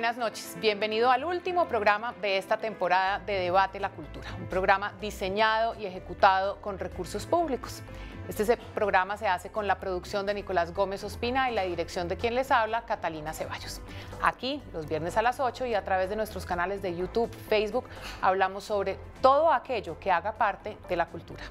Buenas noches, bienvenido al último programa de esta temporada de Debate la Cultura, un programa diseñado y ejecutado con recursos públicos. Este programa se hace con la producción de Nicolás Gómez Ospina y la dirección de quien les habla, Catalina Ceballos. Aquí, los viernes a las 8 y a través de nuestros canales de YouTube, Facebook, hablamos sobre todo aquello que haga parte de la cultura.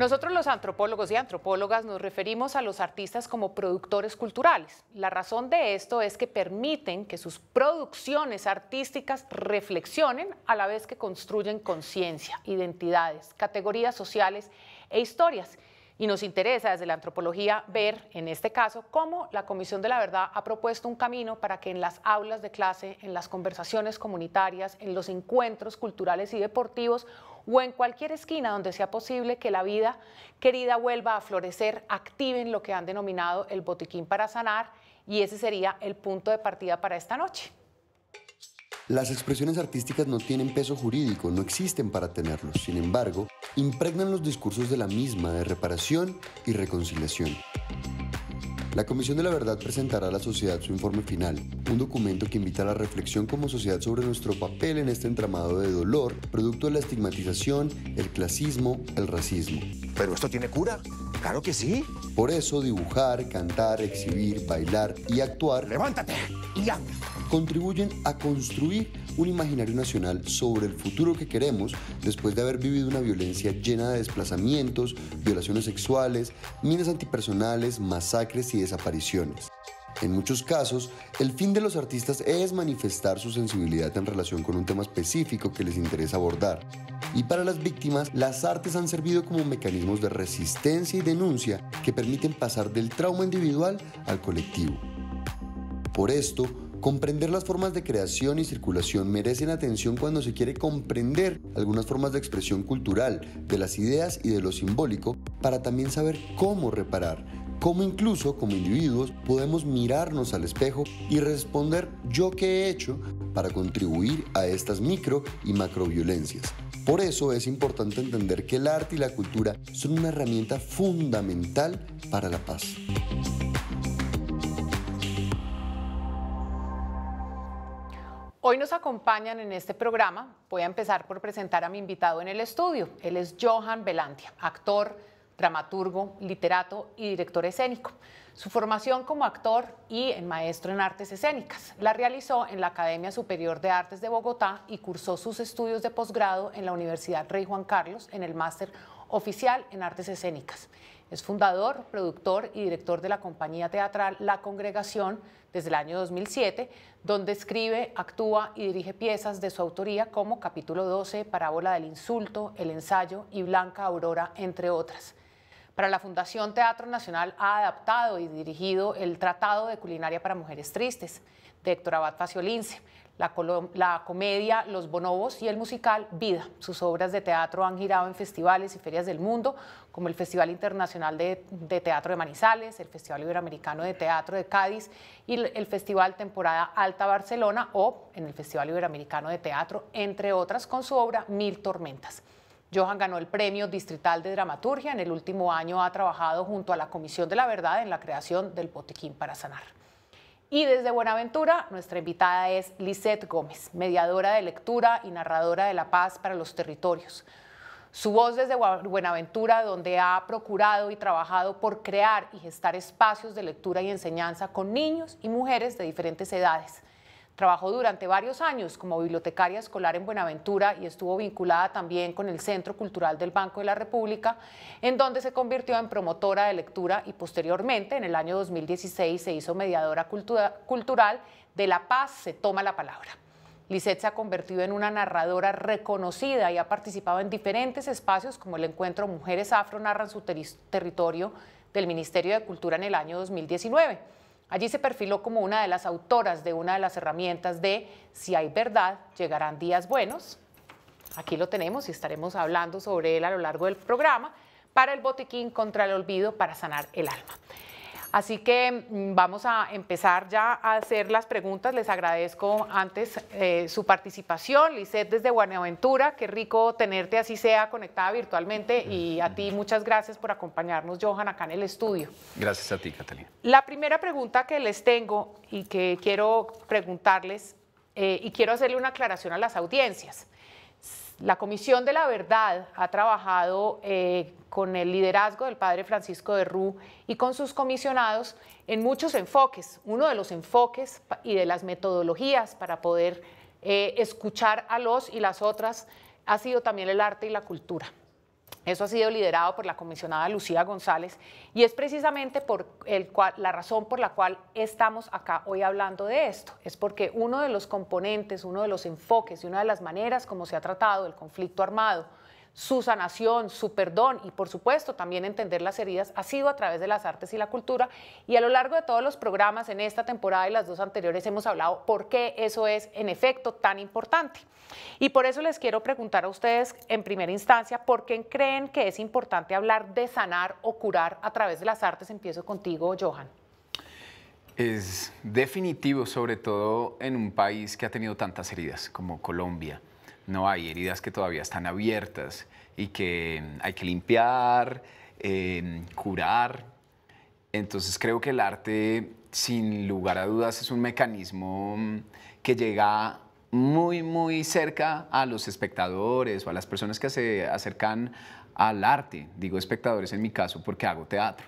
Nosotros los antropólogos y antropólogas nos referimos a los artistas como productores culturales. La razón de esto es que permiten que sus producciones artísticas reflexionen a la vez que construyen conciencia, identidades, categorías sociales e historias. Y nos interesa desde la antropología ver, en este caso, cómo la Comisión de la Verdad ha propuesto un camino para que en las aulas de clase, en las conversaciones comunitarias, en los encuentros culturales y deportivos, o en cualquier esquina donde sea posible que la vida querida vuelva a florecer, activen lo que han denominado el botiquín para sanar y ese sería el punto de partida para esta noche. Las expresiones artísticas no tienen peso jurídico, no existen para tenerlos. Sin embargo, impregnan los discursos de la misma de reparación y reconciliación. La Comisión de la Verdad presentará a la sociedad su informe final, un documento que invita a la reflexión como sociedad sobre nuestro papel en este entramado de dolor, producto de la estigmatización, el clasismo, el racismo. ¿Pero esto tiene cura? Claro que sí. Por eso dibujar, cantar, exhibir, bailar y actuar... ¡Levántate! ¡Ya! Contribuyen a construir un imaginario nacional sobre el futuro que queremos después de haber vivido una violencia llena de desplazamientos, violaciones sexuales, minas antipersonales, masacres y desapariciones. En muchos casos, el fin de los artistas es manifestar su sensibilidad en relación con un tema específico que les interesa abordar. Y para las víctimas, las artes han servido como mecanismos de resistencia y denuncia que permiten pasar del trauma individual al colectivo. Por esto, Comprender las formas de creación y circulación merecen atención cuando se quiere comprender algunas formas de expresión cultural, de las ideas y de lo simbólico, para también saber cómo reparar, cómo incluso como individuos podemos mirarnos al espejo y responder yo qué he hecho para contribuir a estas micro y macro violencias. Por eso es importante entender que el arte y la cultura son una herramienta fundamental para la paz. Hoy nos acompañan en este programa. Voy a empezar por presentar a mi invitado en el estudio. Él es Johan Belantia, actor, dramaturgo, literato y director escénico. Su formación como actor y en maestro en artes escénicas la realizó en la Academia Superior de Artes de Bogotá y cursó sus estudios de posgrado en la Universidad Rey Juan Carlos en el máster oficial en artes escénicas. Es fundador, productor y director de la compañía teatral La Congregación desde el año 2007, donde escribe, actúa y dirige piezas de su autoría como Capítulo 12, Parábola del Insulto, El Ensayo y Blanca Aurora, entre otras. Para la Fundación Teatro Nacional ha adaptado y dirigido el Tratado de Culinaria para Mujeres Tristes de Héctor Abad Faciolince la, comedia Los Bonobos y el musical Vida. Sus obras de teatro han girado en festivales y ferias del mundo, como el Festival Internacional de, Teatro de Manizales, el Festival Iberoamericano de Teatro de Cádiz y el, el Festival Temporada Alta Barcelona o en el Festival Iberoamericano de Teatro, entre otras, con su obra Mil Tormentas. Johan ganó el Premio Distrital de Dramaturgia. En el último año ha trabajado junto a la Comisión de la Verdad en la creación del Botiquín para Sanar. Y desde Buenaventura, nuestra invitada es Lisette Gómez, mediadora de lectura y narradora de la paz para los territorios. Su voz desde Buenaventura, donde ha procurado y trabajado por crear y gestar espacios de lectura y enseñanza con niños y mujeres de diferentes edades. Trabajó durante varios años como bibliotecaria escolar en Buenaventura y estuvo vinculada también con el Centro Cultural del Banco de la República, en donde se convirtió en promotora de lectura y posteriormente, en el año 2016, se hizo mediadora cultural de La Paz, se toma la palabra. Lisette se ha convertido en una narradora reconocida y ha participado en diferentes espacios como el encuentro Mujeres Afro Narran su Territorio del Ministerio de Cultura en el año 2019. Allí se perfiló como una de las autoras de una de las herramientas de Si hay verdad, llegarán días buenos. Aquí lo tenemos y estaremos hablando sobre él a lo largo del programa para el botiquín contra el olvido para sanar el alma. Así que mm, vamos a empezar ya a hacer las preguntas. Les agradezco antes eh, su participación. Lisette desde Buenaventura, qué rico tenerte así sea conectada virtualmente y a ti muchas gracias por acompañarnos, Johan, acá en el estudio. Gracias a ti, Catalina. La primera pregunta que les tengo y que quiero preguntarles eh, y quiero hacerle una aclaración a las audiencias. La Comisión de la Verdad ha trabajado eh, con el liderazgo del padre Francisco de Rú y con sus comisionados en muchos enfoques. Uno de los enfoques y de las metodologías para poder eh, escuchar a los y las otras ha sido también el arte y la cultura. Eso ha sido liderado por la comisionada Lucía González y es precisamente por la razón por la cual estamos acá hoy hablando de esto. Es porque uno de los componentes, uno de los enfoques y una de las maneras como se ha tratado el conflicto armado su sanación, su perdón y por supuesto también entender las heridas ha sido a través de las artes y la cultura. Y a lo largo de todos los programas en esta temporada y las dos anteriores hemos hablado por qué eso es en efecto tan importante. Y por eso les quiero preguntar a ustedes en primera instancia, ¿por qué creen que es importante hablar de sanar o curar a través de las artes? Empiezo contigo, Johan. Es definitivo, sobre todo en un país que ha tenido tantas heridas como Colombia no hay heridas que todavía están abiertas y que em, hay que limpiar, em, curar. Entonces creo que el arte, sin lugar a dudas, es un mecanismo mm, que llega muy, muy cerca a los espectadores o a las personas que se acercan al arte. Digo espectadores en mi caso porque hago teatro.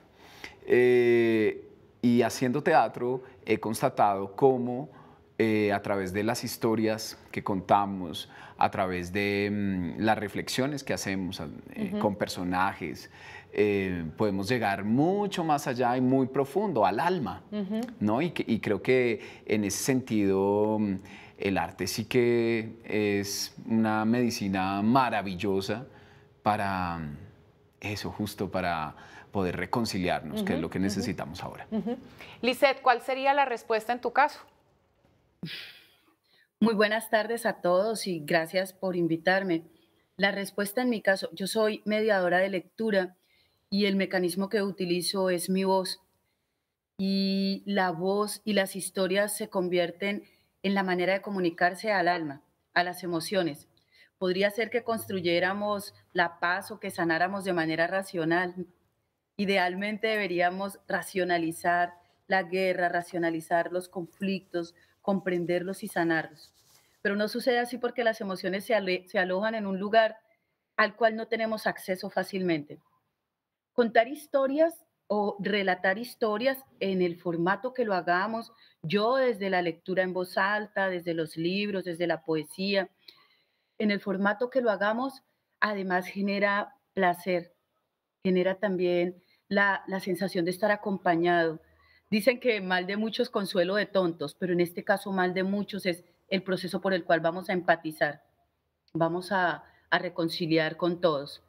Eh, y haciendo teatro he constatado cómo eh, a través de las historias que contamos, a través de mm, las reflexiones que hacemos eh, con personajes, eh, podemos llegar mucho más allá y muy profundo al alma, ¿no? Y, creo que en ese sentido mm, el arte sí que es una medicina maravillosa para mm, eso, justo para poder reconciliarnos, que es lo que necesitamos ahora. Lisette, ¿cuál sería la respuesta en tu caso? Muy buenas tardes a todos y gracias por invitarme. La respuesta en mi caso, yo soy mediadora de lectura y el mecanismo que utilizo es mi voz. Y la voz y las historias se convierten en la manera de comunicarse al alma, a las emociones. Podría ser que construyéramos la paz o que sanáramos de manera racional. Idealmente deberíamos racionalizar la guerra, racionalizar los conflictos, comprenderlos y sanarlos. Pero no sucede así porque las emociones se, alojan en un lugar al cual no tenemos acceso fácilmente. Contar historias o relatar historias en el formato que lo hagamos, yo desde la lectura en voz alta, desde los libros, desde la poesía, en el formato que lo hagamos, además genera placer, genera también la, la sensación de estar acompañado, Dicen que mal de muchos consuelo de tontos, pero en este caso mal de muchos es el proceso por el cual vamos a empatizar, vamos a, reconciliar con todos.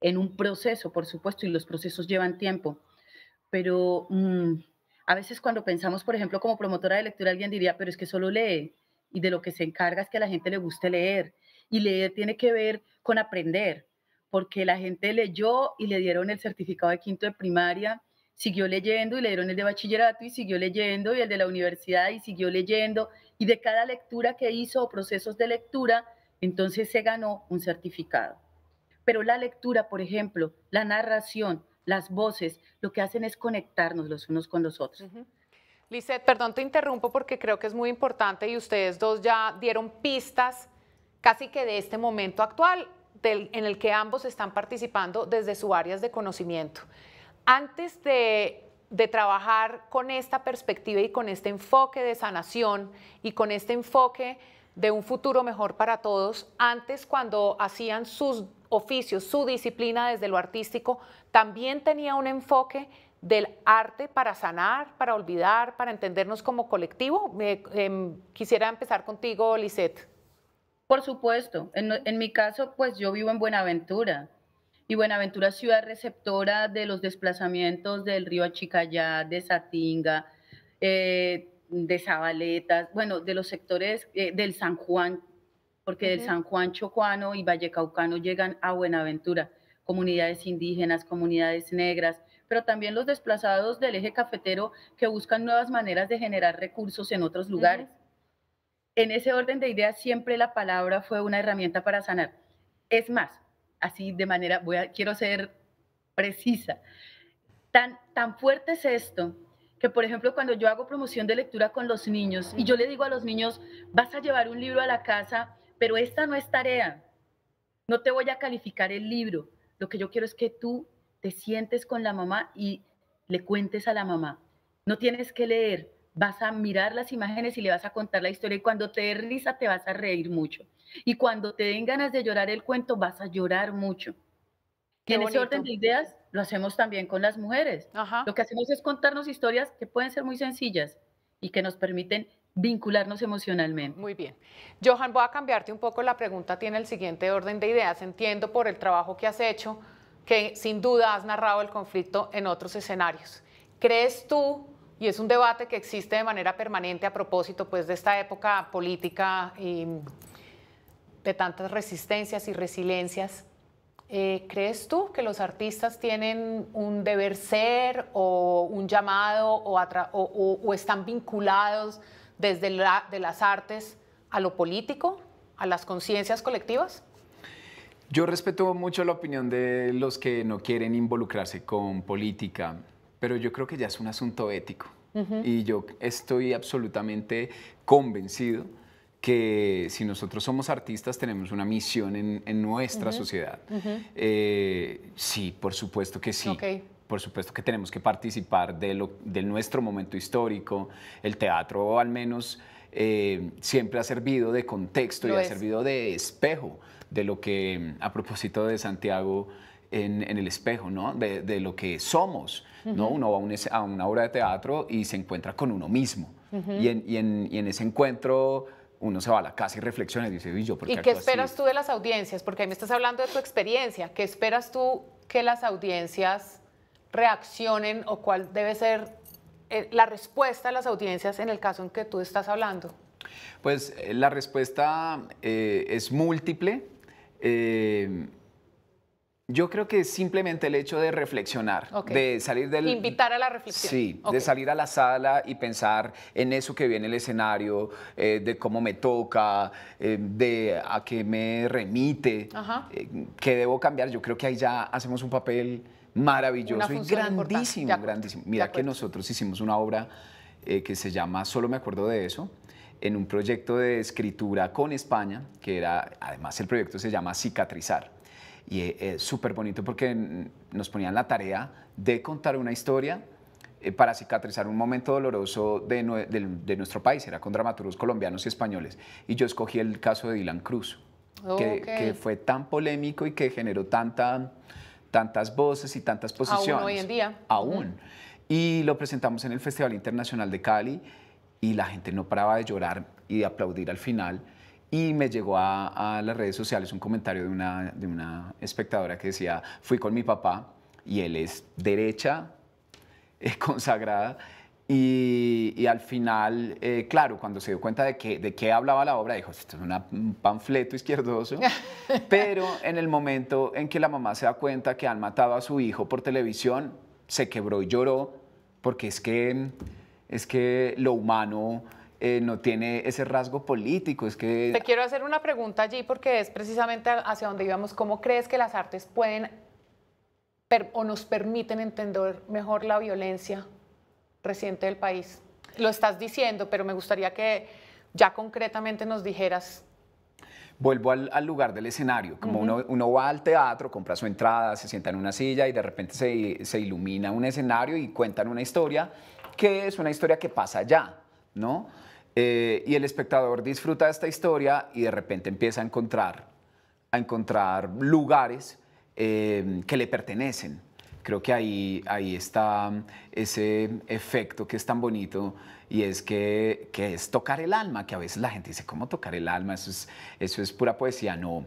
En un proceso, por supuesto, y los procesos llevan tiempo, pero mm, a veces cuando pensamos, por ejemplo, como promotora de lectura, alguien diría, pero es que solo lee y de lo que se encarga es que a la gente le guste leer. Y leer tiene que ver con aprender, porque la gente leyó y le dieron el certificado de quinto de primaria siguió leyendo y le dieron el de bachillerato y siguió leyendo y el de la universidad y siguió leyendo y de cada lectura que hizo o procesos de lectura, entonces se ganó un certificado. Pero la lectura, por ejemplo, la narración, las voces, lo que hacen es conectarnos los unos con los otros. Lizeth, perdón, te interrumpo porque creo que es muy importante y ustedes dos ya dieron pistas casi que de este momento actual del, en el que ambos están participando desde sus áreas de conocimiento. Antes de, trabajar con esta perspectiva y con este enfoque de sanación y con este enfoque de un futuro mejor para todos, antes cuando hacían sus oficios, su disciplina desde lo artístico, también tenía un enfoque del arte para sanar, para olvidar, para entendernos como colectivo. Em, quisiera empezar contigo, Lisette. Por supuesto, en, mi caso, pues yo vivo en Buenaventura y Buenaventura ciudad receptora de los desplazamientos del río Achicayá, de Satinga, eh, de Zabaletas, bueno, de los sectores eh, del San Juan, porque del San Juan Chocuano y Vallecaucano llegan a Buenaventura, comunidades indígenas, comunidades negras, pero también los desplazados del eje cafetero que buscan nuevas maneras de generar recursos en otros lugares. En ese orden de ideas, siempre la palabra fue una herramienta para sanar. Es más, así de manera, voy quiero ser precisa. Tan, tan fuerte es esto que, por ejemplo, cuando yo hago promoción de lectura con los niños y yo le digo a los niños, vas a llevar un libro a la casa, pero esta no es tarea, no te voy a calificar el libro, lo que yo quiero es que tú te sientes con la mamá y le cuentes a la mamá. No tienes que leer, vas a mirar las imágenes y le vas a contar la historia. Y cuando te dé risa, te vas a reír mucho. Y cuando te den ganas de llorar el cuento, vas a llorar mucho. Y en ese orden de ideas, lo hacemos también con las mujeres. Lo que hacemos es contarnos historias que pueden ser muy sencillas y que nos permiten vincularnos emocionalmente. Muy bien. Johan, voy a cambiarte un poco. La pregunta tiene el siguiente orden de ideas. Entiendo por el trabajo que has hecho que sin duda has narrado el conflicto en otros escenarios. ¿Crees tú y es un debate que existe de manera permanente a propósito pues, de esta época política y de tantas resistencias y resiliencias. Eh, ¿Crees tú que los artistas tienen un deber ser o un llamado o, o, están vinculados desde la, de las artes a lo político, a las conciencias colectivas? Yo respeto mucho la opinión de los que no quieren involucrarse con política pero yo creo que ya es un asunto ético. Y yo estoy absolutamente convencido que si nosotros somos artistas tenemos una misión en, nuestra sociedad. Eh, sí, por supuesto que sí. Por supuesto que tenemos que participar de, lo, nuestro momento histórico. El teatro al menos eh, siempre ha servido de contexto y ha servido de espejo de lo que, a propósito de Santiago, en, el espejo, ¿no? De, lo que somos, ¿no? Uno va a, una obra de teatro y se encuentra con uno mismo. y, en, ese encuentro uno se va a la casa y reflexiona y dice, ¿y yo por qué? ¿Y qué esperas tú de las audiencias? Porque ahí me estás hablando de tu experiencia. ¿Qué esperas tú que las audiencias reaccionen o cuál debe ser eh, la respuesta de las audiencias en el caso en que tú estás hablando? Pues eh, la respuesta eh, es múltiple. Yo creo que es simplemente el hecho de reflexionar, de salir del... Invitar a la reflexión. Sí, de salir a la sala y pensar en eso que viene el escenario, eh, de cómo me toca, eh, de a qué me remite, eh, qué debo cambiar. Yo creo que ahí ya hacemos un papel maravilloso y grandísimo, grandísimo. Mira que nosotros hicimos una obra que se llama Solo me acuerdo de eso, en un proyecto de escritura con España, que era, además el proyecto se llama Cicatrizar. Y es eh, eh, súper bonito porque nos ponían la tarea de contar una historia eh, para cicatrizar un momento doloroso de, nuestro país, era con dramaturgos colombianos y españoles. Y yo escogí el caso de Dylan Cruz, que, fue tan polémico y que generó tantas voces y tantas posiciones. Aún hoy en día. Aún. Y lo presentamos en el Festival Internacional de Cali y la gente no paraba de llorar y de aplaudir al final y me llegó a, las redes sociales un comentario de una, de una espectadora que decía, fui con mi papá y él es derecha, es eh, consagrada, y, al final, eh, claro, cuando se dio cuenta de, que, de qué hablaba la obra, dijo, esto es una, un panfleto izquierdoso. Pero en el momento en que la mamá se da cuenta que han matado a su hijo por televisión, se quebró y lloró, porque es que, es que lo humano eh, no tiene ese rasgo político. Es que... Te quiero hacer una pregunta allí porque es precisamente hacia donde íbamos. ¿Cómo crees que las artes pueden o nos permiten entender mejor la violencia reciente del país? Lo estás diciendo, pero me gustaría que ya concretamente nos dijeras vuelvo al, lugar del escenario. Como uno, va al teatro, compra su entrada, se sienta en una silla y de repente se, se, ilumina un escenario y cuentan una historia que es una historia que pasa allá, ¿no? Eh, y el espectador disfruta de esta historia y de repente empieza a encontrar, a encontrar lugares eh, que le pertenecen. Creo que ahí, ahí está ese efecto que es tan bonito y es que, que es tocar el alma, que a veces la gente dice, ¿cómo tocar el alma? Eso es, eso es pura poesía. No,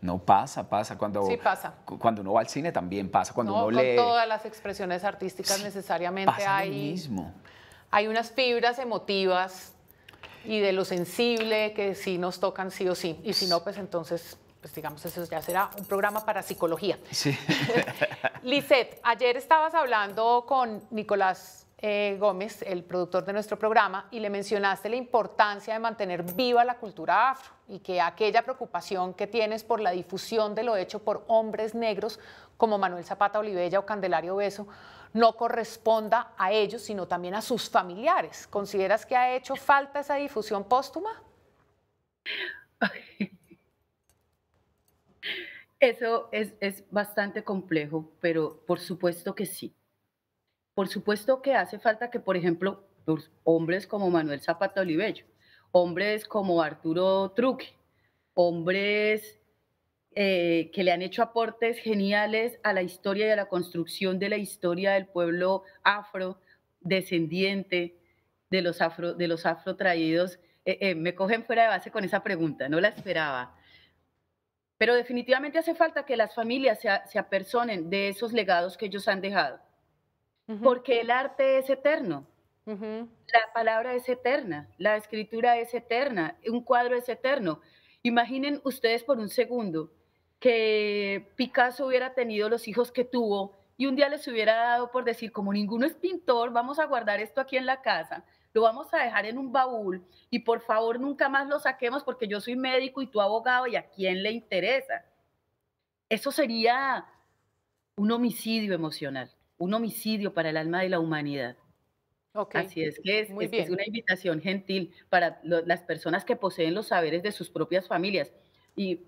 no pasa, pasa cuando pasa. cuando uno va al cine también pasa, cuando no, uno con todas las expresiones artísticas necesariamente hay mismo. Hay unas fibras emotivas y de lo sensible que sí nos tocan sí o sí. Y si no, pues entonces pues digamos, eso ya será un programa para psicología. Sí. Lisette, ayer estabas hablando con Nicolás eh, Gómez, el productor de nuestro programa, y le mencionaste la importancia de mantener viva la cultura afro y que aquella preocupación que tienes por la difusión de lo hecho por hombres negros como Manuel Zapata Olivella o Candelario Beso, no corresponda a ellos, sino también a sus familiares. ¿Consideras que ha hecho falta esa difusión póstuma? Eso es, bastante complejo, pero por supuesto que sí. Por supuesto que hace falta que, por ejemplo, los pues, hombres como Manuel Zapata Olivello, hombres como Arturo Truque, hombres eh, que le han hecho aportes geniales a la historia y a la construcción de la historia del pueblo afro, descendiente de los afro, de los traídos. Eh, eh, me cogen fuera de base con esa pregunta, no la esperaba. Pero definitivamente hace falta que las familias se, apersonen de esos legados que ellos han dejado, porque el arte es eterno. La palabra es eterna, la escritura es eterna, un cuadro es eterno. Imaginen ustedes por un segundo que Picasso hubiera tenido los hijos que tuvo y un día les hubiera dado por decir, como ninguno es pintor, vamos a guardar esto aquí en la casa, lo vamos a dejar en un baúl y por favor nunca más lo saquemos porque yo soy médico y tú abogado y a quién le interesa. Eso sería un homicidio emocional, un homicidio para el alma de la humanidad. Así es que es, una invitación gentil para las personas que poseen los saberes de sus propias familias. Y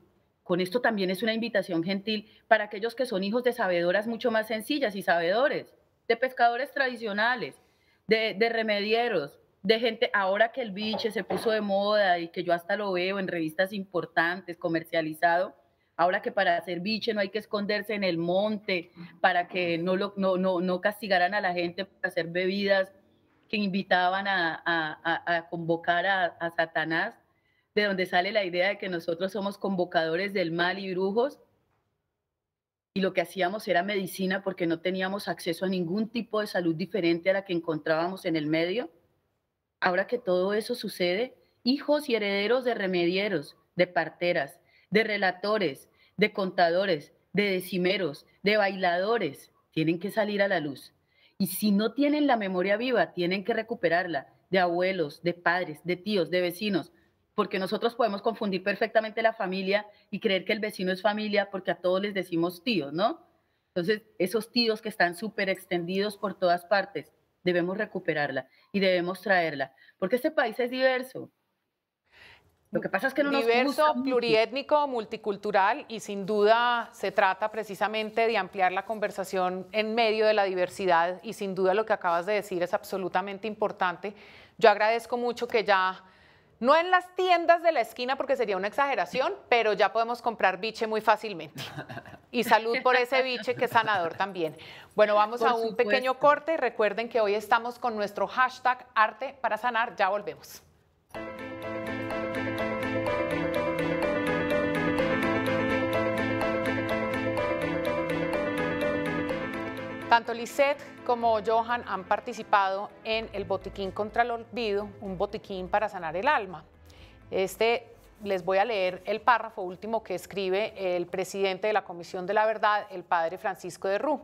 con esto también es una invitación gentil para aquellos que son hijos de sabedoras mucho más sencillas y sabedores, de pescadores tradicionales, de, remedieros, de gente, ahora que el biche se puso de moda y que yo hasta lo veo en revistas importantes, comercializado, ahora que para hacer biche no hay que esconderse en el monte, para que no, lo, no, no, castigaran a la gente para hacer bebidas que invitaban a convocar a Satanás, de donde sale la idea de que nosotros somos convocadores del mal y brujos, y lo que hacíamos era medicina porque no teníamos acceso a ningún tipo de salud diferente a la que encontrábamos en el medio. Ahora que todo eso sucede, hijos y herederos de remedieros, de parteras, de relatores, de contadores, de decimeros, de bailadores, tienen que salir a la luz. Y si no tienen la memoria viva, tienen que recuperarla de abuelos, de padres, de tíos, de vecinos, porque nosotros podemos confundir perfectamente la familia y creer que el vecino es familia porque a todos les decimos tíos, ¿no? Entonces, esos tíos que están súper extendidos por todas partes, debemos recuperarla y debemos traerla, porque este país es diverso. Lo que pasa es que no diverso, pluriétnico, multicultural y sin duda se trata precisamente de ampliar la conversación en medio de la diversidad y sin duda lo que acabas de decir es absolutamente importante. Yo agradezco mucho que ya no en las tiendas de la esquina porque sería una exageración, pero ya podemos comprar biche muy fácilmente. Y salud por ese biche que es sanador también. Bueno, vamos a un pequeño corte. Recuerden que hoy estamos con nuestro hashtag arte para sanar. Ya volvemos. Tanto Lisette como Johan han participado en el Botiquín contra el Olvido, un botiquín para sanar el alma. Este les voy a leer el párrafo último que escribe el presidente de la Comisión de la Verdad, el padre Francisco de Rú.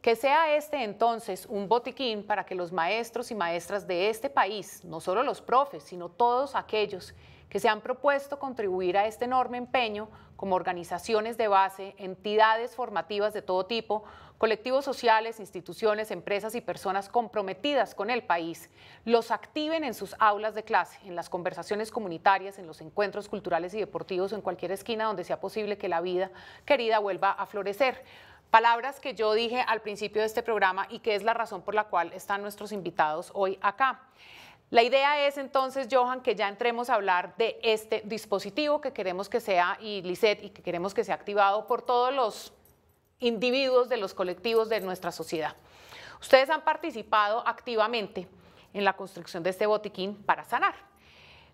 Que sea este entonces un botiquín para que los maestros y maestras de este país, no solo los profes, sino todos aquellos que se han propuesto contribuir a este enorme empeño como organizaciones de base, entidades formativas de todo tipo, colectivos sociales, instituciones, empresas y personas comprometidas con el país los activen en sus aulas de clase, en las conversaciones comunitarias, en los encuentros culturales y deportivos, en cualquier esquina donde sea posible que la vida querida vuelva a florecer. Palabras que yo dije al principio de este programa y que es la razón por la cual están nuestros invitados hoy acá. La idea es entonces, Johan, que ya entremos a hablar de este dispositivo que queremos que sea, y Lisset, y que queremos que sea activado por todos los individuos, de los colectivos de nuestra sociedad. Ustedes han participado activamente en la construcción de este botiquín para sanar.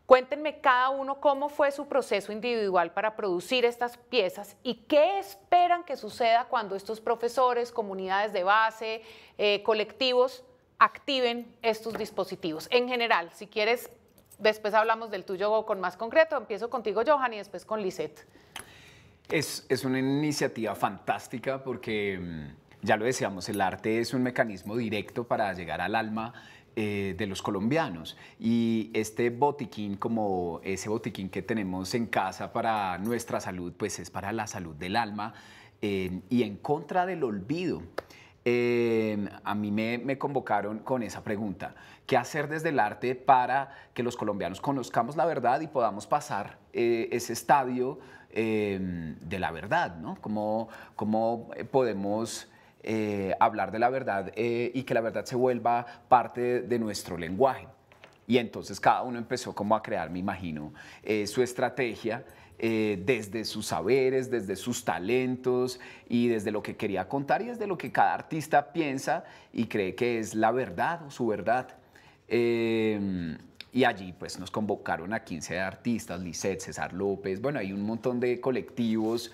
Cuéntenme cada uno cómo fue su proceso individual para producir estas piezas y qué esperan que suceda cuando estos profesores, comunidades de base, eh, colectivos activen estos dispositivos. En general, si quieres, después hablamos del tuyo con más concreto. Empiezo contigo, Johan, y después con Lisette. Es, una iniciativa fantástica porque, mm, ya lo decíamos, el arte es un mecanismo directo para llegar al alma eh, de los colombianos. Y este botiquín, como ese botiquín que tenemos en casa para nuestra salud, pues es para la salud del alma y en contra del olvido. Em, a mí me, me, convocaron con esa pregunta, ¿qué hacer desde el arte para que los colombianos conozcamos la verdad y podamos pasar eh, ese estadio Em, de la verdad, ¿no? ¿Cómo, cómo podemos... Eh, hablar de la verdad eh, y que la verdad se vuelva parte de nuestro lenguaje. Y entonces cada uno empezó como a crear, me imagino, eh, su estrategia desde sus saberes, desde sus talentos y desde lo que quería contar y desde lo que cada artista piensa y cree que es la verdad o su verdad. Em, y allí pues nos convocaron a 15 artistas, Lisette, César López, bueno, hay un montón de colectivos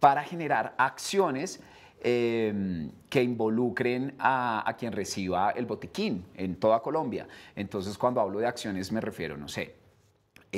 para generar acciones em, que involucren a, a quien reciba el botiquín en toda Colombia. Entonces cuando hablo de acciones me refiero, no sé,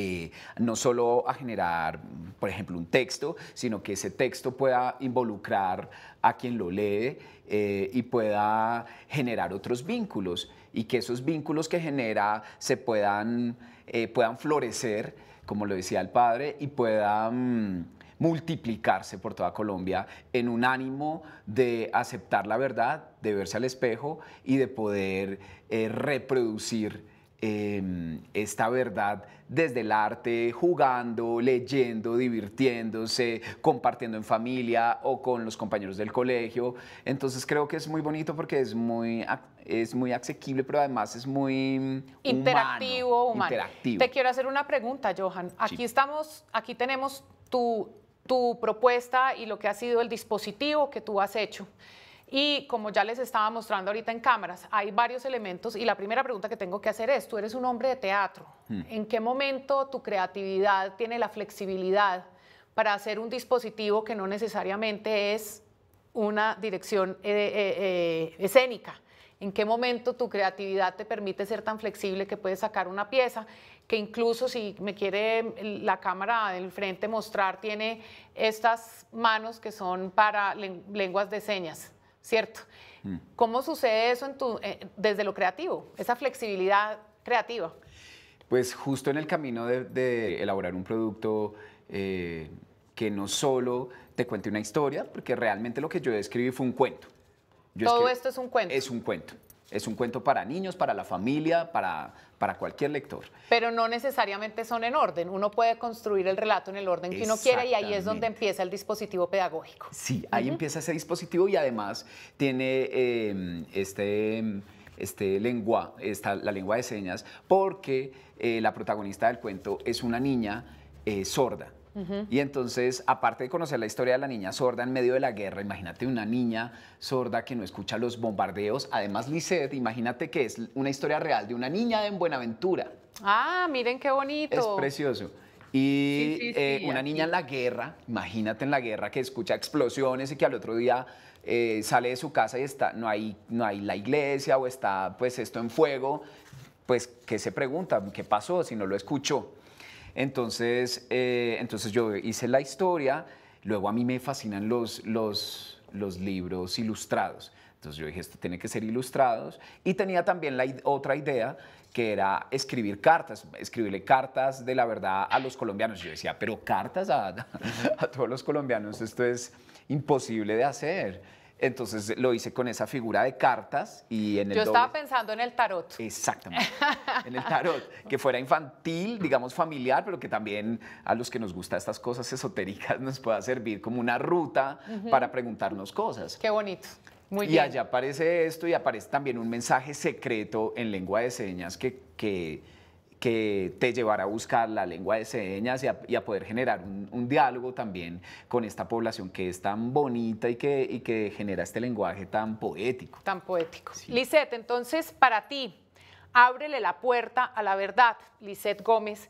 eh, no solo a generar, mm, por ejemplo, un texto, sino que ese texto pueda involucrar a quien lo lee eh, y pueda generar otros vínculos y que esos vínculos que genera se puedan, eh, puedan florecer, como lo decía el padre, y puedan... Mm, multiplicarse por toda Colombia en un ánimo de aceptar la verdad, de verse al espejo y de poder reproducir Em, esta verdad desde el arte, jugando, leyendo, divirtiéndose, compartiendo en familia o con los compañeros del colegio. Entonces creo que es muy bonito porque es muy, es muy asequible, pero además es muy interactivo, humano, Te quiero hacer una pregunta, Johan. Aquí estamos, aquí tenemos tu, tu propuesta y lo que ha sido el dispositivo que tú has hecho. Y como ya les estaba mostrando ahorita en cámaras, hay varios elementos y la primera pregunta que tengo que hacer es, tú eres un hombre de teatro, hmm. ¿en qué momento tu creatividad tiene la flexibilidad para hacer un dispositivo que no necesariamente es una dirección eh, eh, eh, escénica? ¿En qué momento tu creatividad te permite ser tan flexible que puedes sacar una pieza que incluso si me quiere la cámara del frente mostrar, tiene estas manos que son para lenguas de señas? ¿cierto? Mm. ¿Cómo sucede eso en eh, desde lo creativo, esa flexibilidad creativa? Pues justo en el camino de, elaborar un producto eh, que no solo te cuente una historia, porque realmente lo que yo escribí fue un cuento. Todo esto es un cuento. Es un cuento. Es un cuento para niños, para la familia, para, para cualquier lector. Pero no necesariamente son en orden. Uno puede construir el relato en el orden que uno quiera y ahí es donde empieza el dispositivo pedagógico. Sí, ahí empieza ese dispositivo y además tiene em, este, este lengua, esta, la lengua de señas, porque eh, la protagonista del cuento es una niña eh, sorda. Y entonces, aparte de conocer la historia de la niña sorda en medio de la guerra, imagínate una niña sorda que no escucha los bombardeos. Además, Lisette, imagínate que es una historia real de una niña en Buenaventura. Ah, miren qué bonito. Es precioso. Y eh, una niña en la guerra, imagínate en la guerra que escucha explosiones y que al otro día eh, sale de su casa y está, no hay, no hay la iglesia o está pues esto en fuego, pues que se pregunta, ¿qué pasó si no lo escuchó? Entonces, eh, entonces yo hice la historia, luego a mí me fascinan los, los, los libros ilustrados. Entonces yo dije, esto tiene que ser ilustrados. Y tenía también la otra idea, que era escribir cartas, escribirle cartas de la verdad a los colombianos. Yo decía, pero cartas a todos los colombianos, esto es imposible de hacer. Entonces lo hice con esa figura de cartas y en el Yo estaba pensando en el tarot. Exactamente, en el tarot, que fuera infantil, digamos familiar, pero que también a los que nos gustan estas cosas esotéricas nos pueda servir como una ruta para preguntarnos cosas. Qué bonito. Muy y allá aparece esto y aparece también un mensaje secreto en lengua de señas que que te llevará a buscar la lengua de señas y a, poder generar un, diálogo también con esta población que es tan bonita y que, y que genera este lenguaje tan poético. Tan poético. Lisette, entonces, para ti, ábrele la puerta a la verdad, Lisette Gómez.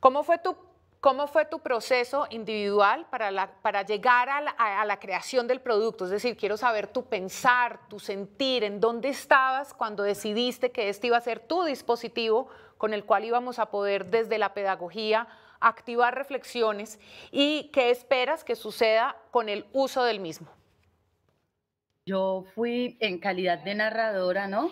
¿Cómo fue tu ¿Cómo fue tu proceso individual para, para llegar a la, a la, creación del producto? Es decir, quiero saber tu pensar, tu sentir, en dónde estabas cuando decidiste que este iba a ser tu dispositivo con el cual íbamos a poder desde la pedagogía activar reflexiones y qué esperas que suceda con el uso del mismo. Yo fui en calidad de narradora, ¿no?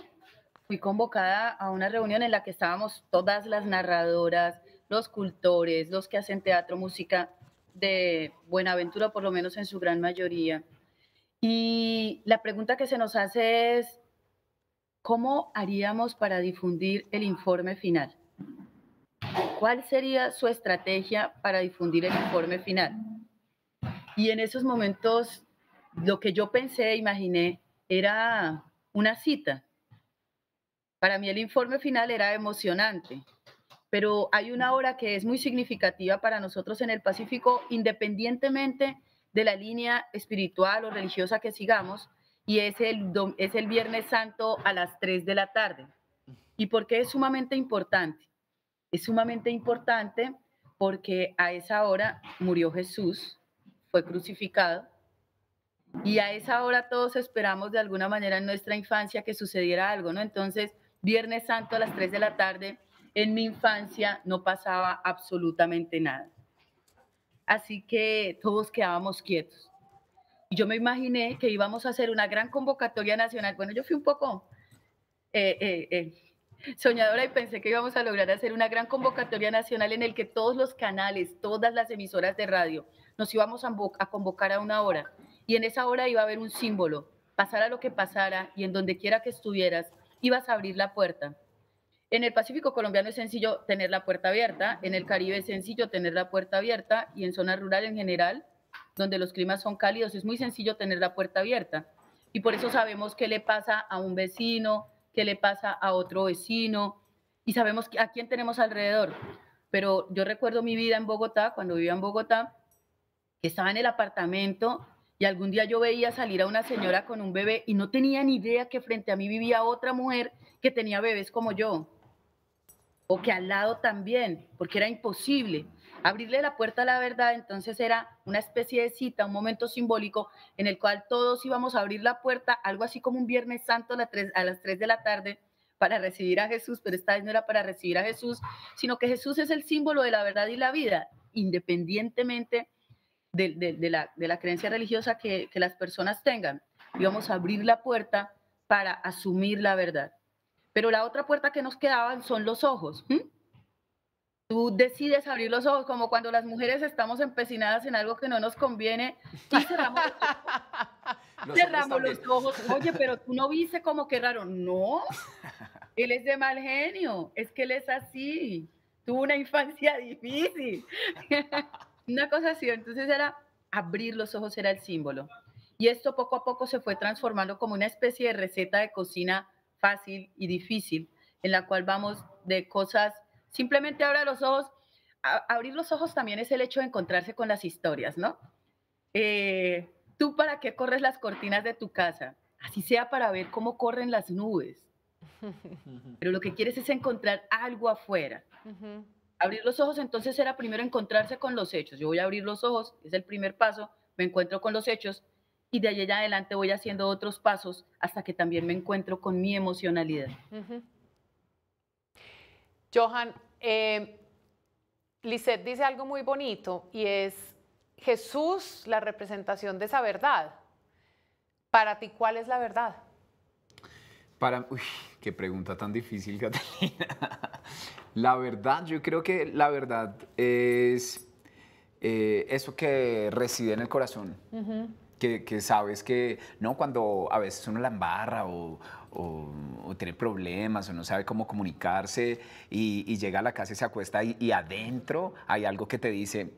Fui convocada a una reunión en la que estábamos todas las narradoras, los cultores, los que hacen teatro, música de Buenaventura, por lo menos en su gran mayoría. Y la pregunta que se nos hace es, ¿cómo haríamos para difundir el informe final? ¿Cuál sería su estrategia para difundir el informe final? Y en esos momentos, lo que yo pensé, e imaginé, era una cita. Para mí el informe final era emocionante, pero hay una hora que es muy significativa para nosotros en el Pacífico, independientemente de la línea espiritual o religiosa que sigamos, y es el, es el Viernes Santo a las 3 de la tarde. ¿Y por qué es sumamente importante? Es sumamente importante porque a esa hora murió Jesús, fue crucificado, y a esa hora todos esperamos de alguna manera en nuestra infancia que sucediera algo, ¿no? Entonces, Viernes Santo a las 3 de la tarde en mi infancia no pasaba absolutamente nada. Así que todos quedábamos quietos. Y yo me imaginé que íbamos a hacer una gran convocatoria nacional. Bueno, yo fui un poco eh, eh, eh, soñadora y pensé que íbamos a lograr hacer una gran convocatoria nacional en el que todos los canales, todas las emisoras de radio, nos íbamos a, a convocar a una hora. Y en esa hora iba a haber un símbolo. Pasara lo que pasara y en donde quiera que estuvieras, ibas a abrir la puerta en el Pacífico colombiano es sencillo tener la puerta abierta, en el Caribe es sencillo tener la puerta abierta y en zonas rurales en general, donde los climas son cálidos, es muy sencillo tener la puerta abierta. Y por eso sabemos qué le pasa a un vecino, qué le pasa a otro vecino y sabemos a quién tenemos alrededor. Pero yo recuerdo mi vida en Bogotá, cuando vivía en Bogotá, que estaba en el apartamento y algún día yo veía salir a una señora con un bebé y no tenía ni idea que frente a mí vivía otra mujer que tenía bebés como yo o que al lado también, porque era imposible. Abrirle la puerta a la verdad entonces era una especie de cita, un momento simbólico en el cual todos íbamos a abrir la puerta, algo así como un Viernes Santo a las 3, de la tarde para recibir a Jesús, pero esta vez no era para recibir a Jesús, sino que Jesús es el símbolo de la verdad y la vida, independientemente de, la, creencia religiosa que, que las personas tengan. Íbamos a abrir la puerta para asumir la verdad. Pero la otra puerta que nos quedaban son los ojos. Tú decides abrir los ojos, como cuando las mujeres estamos empecinadas en algo que no nos conviene y cerramos los ojos. cerramos los ojos. Oye, pero tú no viste cómo que No, él es de mal genio, es que él es así. Tuvo una infancia difícil. una cosa así. Entonces era abrir los ojos, era el símbolo. Y esto poco a poco se fue transformando como una especie de receta de cocina fácil y difícil, en la cual vamos de cosas, simplemente abra los ojos, abrir los ojos también es el hecho de encontrarse con las historias, ¿no? Eh, ¿Tú para qué corres las cortinas de tu casa? Así sea para ver cómo corren las nubes. Pero lo que quieres es encontrar algo afuera. Abrir los ojos entonces era primero encontrarse con los hechos. Yo voy a abrir los ojos, es el primer paso, me encuentro con los hechos, y de allí en adelante voy haciendo otros pasos hasta que también me encuentro con mi emocionalidad. Johan, eh, Lisette dice algo muy bonito y es Jesús la representación de esa verdad. Para ti, ¿cuál es la verdad? Para, uy, qué pregunta tan difícil, Catalina. la verdad, yo creo que la verdad es eh, eso que reside en el corazón que, sabes que, no, cuando a veces uno la embarra o, tiene problemas o no sabe cómo comunicarse y, llega a la casa y se acuesta y, adentro hay algo que te dice,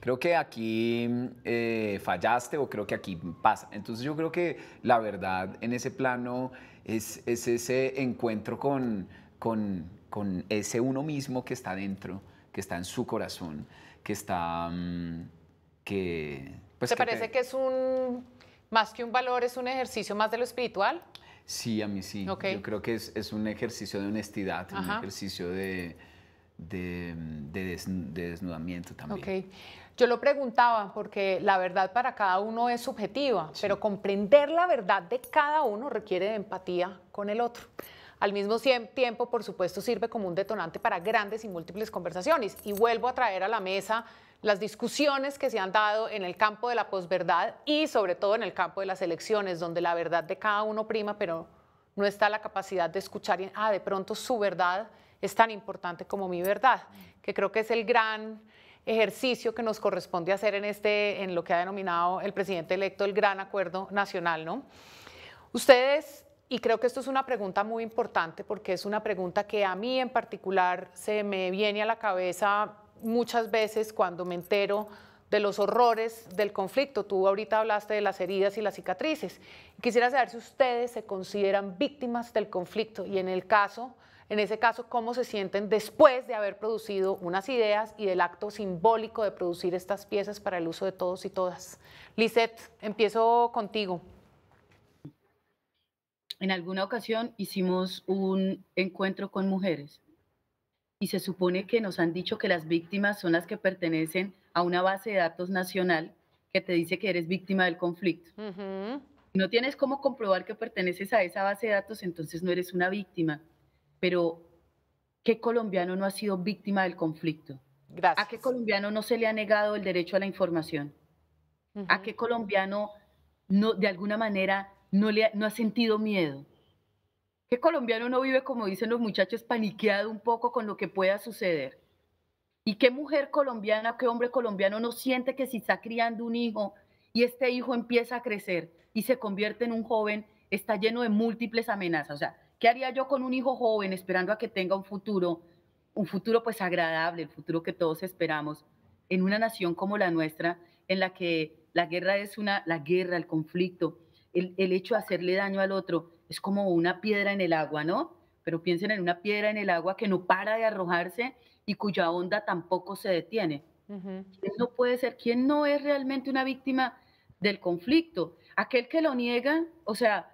creo que aquí eh, fallaste o creo que aquí pasa. Entonces yo creo que la verdad en ese plano es, ese encuentro con, con, ese uno mismo que está adentro, que está en su corazón, que está... Mm, que... Pues ¿Te parece que es un, más que un valor, es un ejercicio más de lo espiritual? Sí, a mí sí. Yo creo que es, un ejercicio de honestidad, un ejercicio mm, de, desnudamiento también. Yo lo preguntaba porque la verdad para cada uno es subjetiva, pero comprender la verdad de cada uno requiere de empatía con el otro. Al mismo tiempo, por supuesto, sirve como un detonante para grandes y múltiples conversaciones. Y vuelvo a traer a la mesa las discusiones que se han dado en el campo de la posverdad y sobre todo en el campo de las elecciones, donde la verdad de cada uno prima, pero no está la capacidad de escuchar, y, ah, de pronto su verdad es tan importante como mi verdad, que creo que es el gran ejercicio que nos corresponde hacer en, este, en lo que ha denominado el presidente electo el gran acuerdo nacional, ¿no? Ustedes y creo que esto es una pregunta muy importante porque es una pregunta que a mí en particular se me viene a la cabeza muchas veces cuando me entero de los horrores del conflicto. Tú ahorita hablaste de las heridas y las cicatrices. Quisiera saber si ustedes se consideran víctimas del conflicto y en el caso, en ese caso, cómo se sienten después de haber producido unas ideas y del acto simbólico de producir estas piezas para el uso de todos y todas. Lisette, empiezo contigo. En alguna ocasión hicimos un encuentro con mujeres y se supone que nos han dicho que las víctimas son las que pertenecen a una base de datos nacional que te dice que eres víctima del conflicto. No tienes cómo comprobar que perteneces a esa base de datos, entonces no eres una víctima. Pero, ¿qué colombiano no ha sido víctima del conflicto? ¿A qué colombiano no se le ha negado el derecho a la información? ¿A qué colombiano no, de alguna manera no, le no ha sentido miedo? ¿Qué colombiano no vive, como dicen los muchachos, paniqueado un poco con lo que pueda suceder? ¿Y qué mujer colombiana, qué hombre colombiano no siente que si está criando un hijo y este hijo empieza a crecer y se convierte en un joven, está lleno de múltiples amenazas? O sea, ¿qué haría yo con un hijo joven esperando a que tenga un futuro, un futuro pues agradable, el futuro que todos esperamos, en una nación como la nuestra, en la que la guerra es una, la guerra, el conflicto, el, hecho de hacerle daño al otro es como una piedra en el agua, ¿no? Pero piensen en una piedra en el agua que no para de arrojarse y cuya onda tampoco se detiene. ¿Quién no puede ser? ¿Quién no es realmente una víctima del conflicto? Aquel que lo niega, o sea,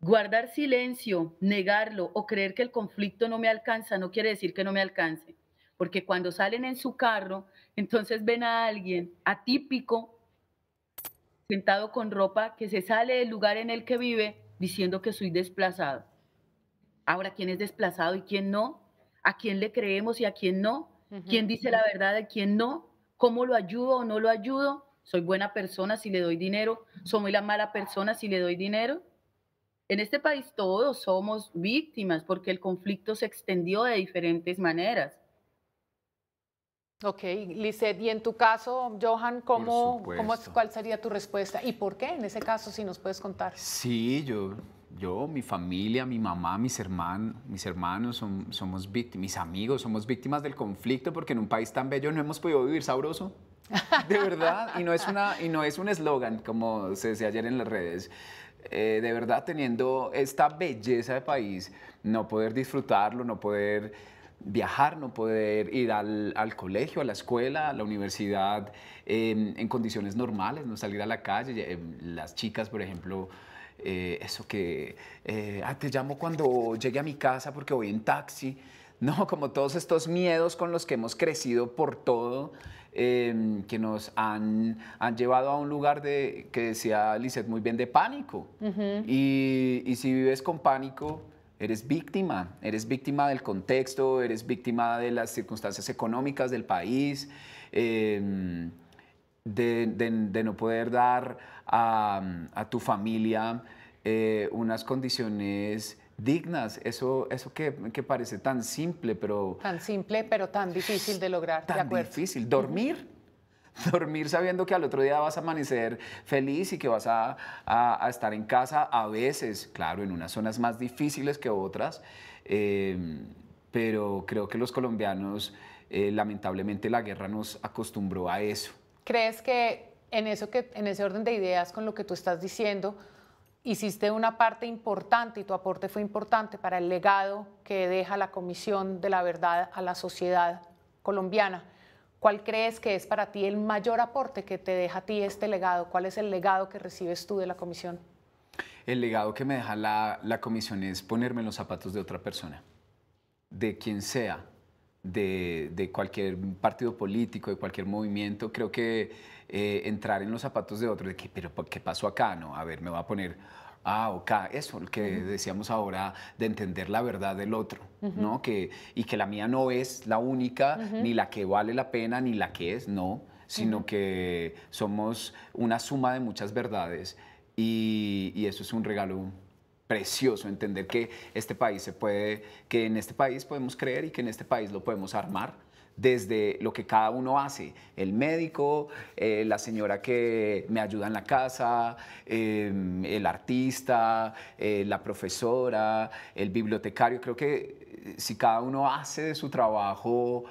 guardar silencio, negarlo o creer que el conflicto no me alcanza, no quiere decir que no me alcance. Porque cuando salen en su carro, entonces ven a alguien atípico, sentado con ropa, que se sale del lugar en el que vive diciendo que soy desplazado. Ahora, ¿quién es desplazado y quién no? ¿A quién le creemos y a quién no? ¿Quién dice la verdad y quién no? ¿Cómo lo ayudo o no lo ayudo? ¿Soy buena persona si le doy dinero? ¿Soy la mala persona si le doy dinero? En este país todos somos víctimas porque el conflicto se extendió de diferentes maneras. Ok, Lisset, y en tu caso, Johan, ¿cómo, ¿cómo, ¿cuál sería tu respuesta? ¿Y por qué en ese caso, si nos puedes contar? Sí, yo, yo mi familia, mi mamá, mis, hermanos, mis hermanos, son, somos víctimas, mis amigos, somos víctimas del conflicto porque en un país tan bello no hemos podido vivir sabroso. De verdad, y no es, una, y no es un eslogan como se decía ayer en las redes. Eh, de verdad, teniendo esta belleza de país, no poder disfrutarlo, no poder viajar, no poder ir al, colegio, a la escuela, a la universidad em, en condiciones normales, no salir a la calle. Em, las chicas, por ejemplo, eh, eso que eh, ah, te llamo cuando llegue a mi casa porque voy en taxi. No, como todos estos miedos con los que hemos crecido por todo, em, que nos han, llevado a un lugar de, que decía Lizeth muy bien, de pánico. y si vives con pánico, Eres víctima, eres víctima del contexto, eres víctima de las circunstancias económicas del país, em, de, no poder dar a, tu familia eh, unas condiciones dignas. Eso, eso que, parece tan simple, pero... Tan simple, pero tan difícil de lograr. Tan difícil. Dormir dormir sabiendo que al otro día vas a amanecer feliz y que vas a, estar en casa a veces, claro, en unas zonas más difíciles que otras, em, pero creo que los colombianos, eh, lamentablemente la guerra nos acostumbró a eso. ¿Crees que en, que en ese orden de ideas con lo que tú estás diciendo, hiciste una parte importante y tu aporte fue importante para el legado que deja la Comisión de la Verdad a la sociedad colombiana? ¿Cuál crees que es para ti el mayor aporte que te deja a ti este legado? ¿Cuál es el legado que recibes tú de la comisión? El legado que me deja la, comisión es ponerme en los zapatos de otra persona, de quien sea, de, cualquier partido político, de cualquier movimiento. Creo que eh, entrar en los zapatos de otro, de que, pero ¿qué pasó acá? No, a ver, me voy a poner Ah, eso, lo que decíamos ahora de entender la verdad del otro, ¿no? Que, y que la mía no es la única, ni la que vale la pena, ni la que es, no, sino que somos una suma de muchas verdades y, y eso es un regalo precioso entender que este país se puede, que en este país podemos creer y que en este país lo podemos armar desde lo que cada uno hace, el médico, eh, la señora que me ayuda en la casa, eh, el artista, eh, la profesora, el bibliotecario, creo que si cada uno hace de su trabajo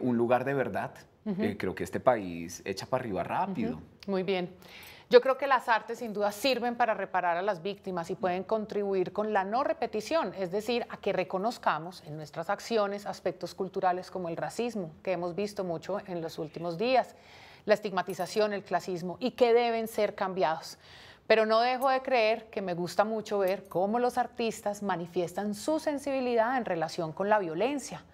un lugar de verdad, creo que este país echa para arriba rápido. Muy bien. Yo creo que las artes sin duda sirven para reparar a las víctimas y pueden contribuir con la no repetición, es decir, a que reconozcamos en nuestras acciones aspectos culturales como el racismo, que hemos visto mucho en los últimos días, la estigmatización, el clasismo, y que deben ser cambiados. Pero no dejo de creer que me gusta mucho ver cómo los artistas manifiestan su sensibilidad en relación con la violencia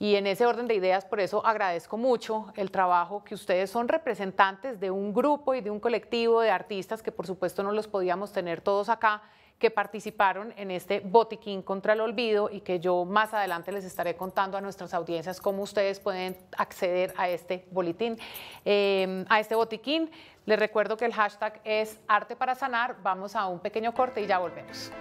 y en ese orden de ideas, por eso agradezco mucho el trabajo que ustedes son representantes de un grupo y de un colectivo de artistas que por supuesto no los podíamos tener todos acá, que participaron en este botiquín contra el olvido y que yo más adelante les estaré contando a nuestras audiencias cómo ustedes pueden acceder a este boletín, em, a este botiquín. Les recuerdo que el hashtag es arte para sanar. Vamos a un pequeño corte y ya volvemos.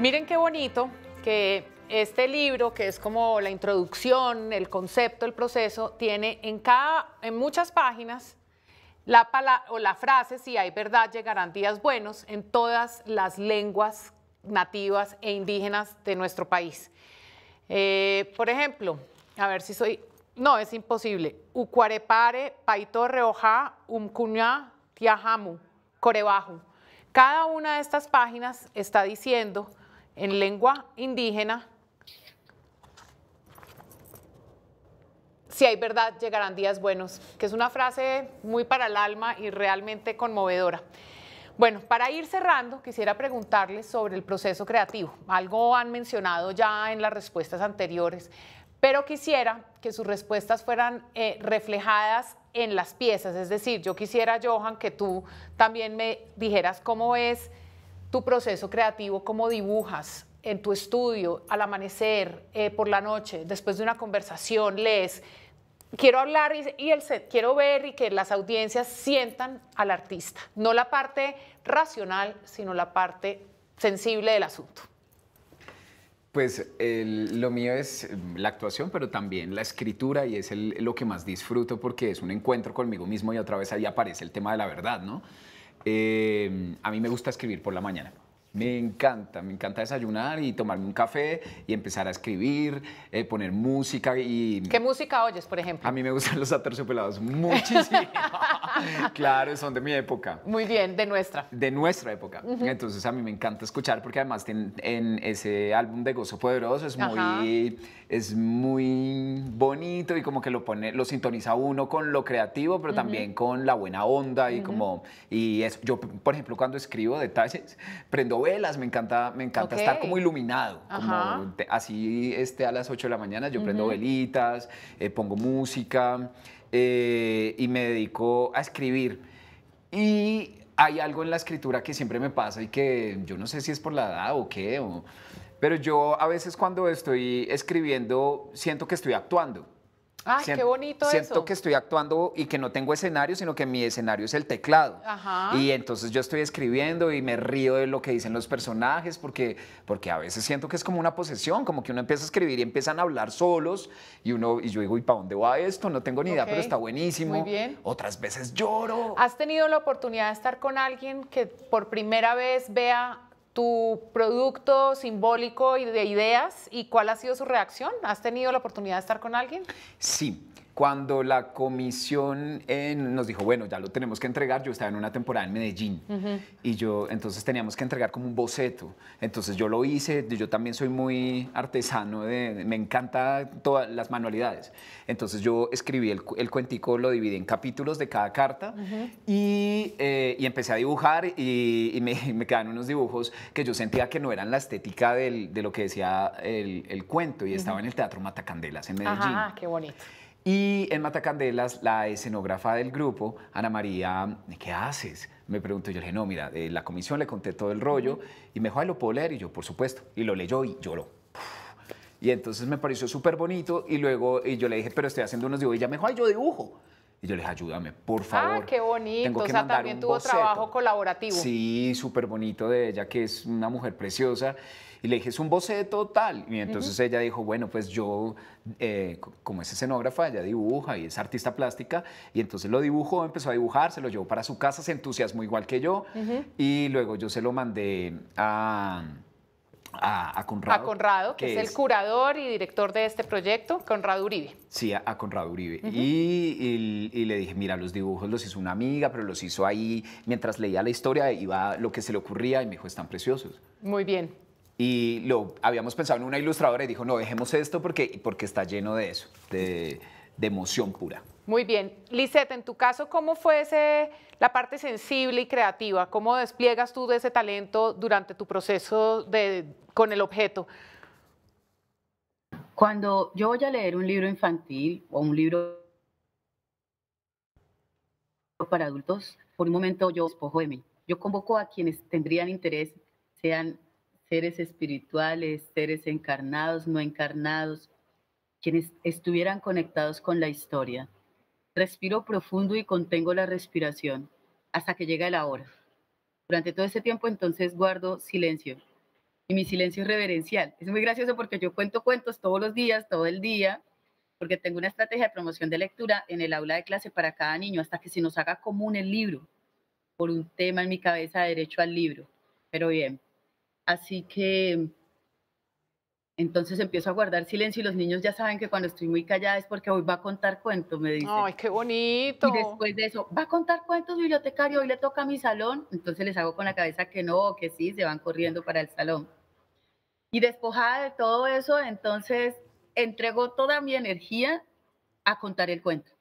Miren qué bonito que este libro, que es como la introducción, el concepto, el proceso, tiene en cada, en muchas páginas, la pala o la frase, si hay verdad, llegarán días buenos, en todas las lenguas nativas e indígenas de nuestro país. Eh, por ejemplo, a ver si soy, no, es imposible. Ucuarepare, Paito Reoja, Umcuñá, Tiajamu, Cada una de estas páginas está diciendo en lengua indígena. Si hay verdad, llegarán días buenos, que es una frase muy para el alma y realmente conmovedora. Bueno, para ir cerrando, quisiera preguntarles sobre el proceso creativo. Algo han mencionado ya en las respuestas anteriores, pero quisiera que sus respuestas fueran eh, reflejadas en las piezas. Es decir, yo quisiera, Johan, que tú también me dijeras cómo es tu proceso creativo, cómo dibujas en tu estudio, al amanecer, eh, por la noche, después de una conversación, lees. Quiero hablar y, el set, quiero ver y que las audiencias sientan al artista, no la parte racional, sino la parte sensible del asunto. Pues lo mío es mm, la actuación, pero también la escritura y es lo que más disfruto porque es un encuentro conmigo mismo y otra vez ahí aparece el tema de la verdad, ¿no? Em, a mí me gusta escribir por la mañana. Me encanta, me encanta desayunar y tomarme un café y empezar a escribir, eh, poner música y... ¿Qué música oyes, por ejemplo? A mí me gustan los aterciopelados muchísimo. claro, son de mi época. Muy bien, de nuestra. De nuestra época. Entonces a mí me encanta escuchar porque además en, ese álbum de Gozo Poderoso es muy es muy bonito y como que lo pone, lo sintoniza uno con lo creativo, pero también con la buena onda y como, y es Yo, por ejemplo, cuando escribo detalles, prendo velas, me encanta, me encanta estar como iluminado, así este, a las 8 de la mañana yo prendo velitas, eh, pongo música eh, y me dedico a escribir. Y hay algo en la escritura que siempre me pasa y que yo no sé si es por la edad o qué, o, pero yo a veces cuando estoy escribiendo siento que estoy actuando. Ay, qué bonito Siento que estoy actuando y que no tengo escenario, sino que mi escenario es el teclado. Ajá. Y entonces yo estoy escribiendo y me río de lo que dicen los personajes, porque, porque a veces siento que es como una posesión, como que uno empieza a escribir y empiezan a hablar solos, y uno y yo digo, ¿y para dónde va esto? No tengo ni idea, pero está buenísimo. Muy bien. Otras veces lloro. ¿Has tenido la oportunidad de estar con alguien que por primera vez vea tu producto simbólico y de ideas y cuál ha sido su reacción. ¿Has tenido la oportunidad de estar con alguien? Sí, cuando la comisión nos dijo, bueno, ya lo tenemos que entregar, yo estaba en una temporada en Medellín y yo, entonces teníamos que entregar como un boceto. Entonces yo lo hice, yo también soy muy artesano, me encanta todas las manualidades. Entonces yo escribí el, cuentico, lo dividí en capítulos de cada carta eh, y, empecé a dibujar y, me, me, quedan unos dibujos que yo sentía que no eran la estética de lo que decía el, cuento y estaba en el Teatro Matacandelas en Medellín. Ah, qué bonito. Y en Matacandelas, la escenógrafa del grupo, Ana María, ¿qué haces? Me preguntó, yo le dije, no, mira, eh, la comisión le conté todo el rollo y me dijo, Ay, ah, lo puedo leer, y yo, por supuesto, y lo leyó y lloró. Y entonces me pareció súper bonito y luego yo le dije, pero estoy haciendo unos dibujos, y ella me dijo, Ay, yo dibujo. Y yo dije, ayúdame, por ah, favor. Ah, qué bonito. Tengo que o sea, mandar también un tuvo trabajo colaborativo. Sí, súper bonito de ella, que es una mujer preciosa. Y le dije, es un boceto tal. Y entonces ella dijo, bueno, pues yo, eh, como es escenógrafa, ella dibuja y es artista plástica, y entonces lo dibujó, empezó a dibujar, se lo llevó para su casa, se entusiasmó igual que yo, y luego yo se lo mandé a... A, Conrado. A Conrado que, es el curador y director de este proyecto, Conrado Uribe. Sí, a, Conrado Uribe. y, y, le dije, mira, los dibujos los hizo una amiga, pero los hizo ahí mientras leía la historia, iba lo que se le ocurría y me dijo, están preciosos. Muy bien y lo habíamos pensado en una ilustradora y dijo, no, dejemos esto porque, porque está lleno de eso, de, emoción pura. Muy bien. Lisette, en tu caso, ¿cómo fue la parte sensible y creativa? ¿Cómo despliegas tú de ese talento durante tu proceso de, con el objeto? Cuando yo voy a leer un libro infantil o un libro para adultos, por un momento yo despojo de mí. Yo convoco a quienes tendrían interés, sean seres espirituales, seres encarnados, no encarnados, quienes estuvieran conectados con la historia. Respiro profundo y contengo la respiración hasta que llega la hora. Durante todo ese tiempo entonces guardo silencio y mi silencio es reverencial. Es muy gracioso porque yo cuento cuentos todos los días, todo el día, porque tengo una estrategia de promoción de lectura en el aula de clase para cada niño hasta que se nos haga común el libro por un tema en mi cabeza derecho al libro. Pero bien, Así que entonces empiezo a guardar silencio y los niños ya saben que cuando estoy muy callada es porque hoy va a contar cuentos, me dicen. ¡Ay, qué bonito! Y después de eso, va a contar cuentos, bibliotecario, hoy le toca a mi salón. Entonces les hago con la cabeza que no, que sí, se van corriendo para el salón. Y despojada de todo eso, entonces entrego toda mi energía a contar el cuento,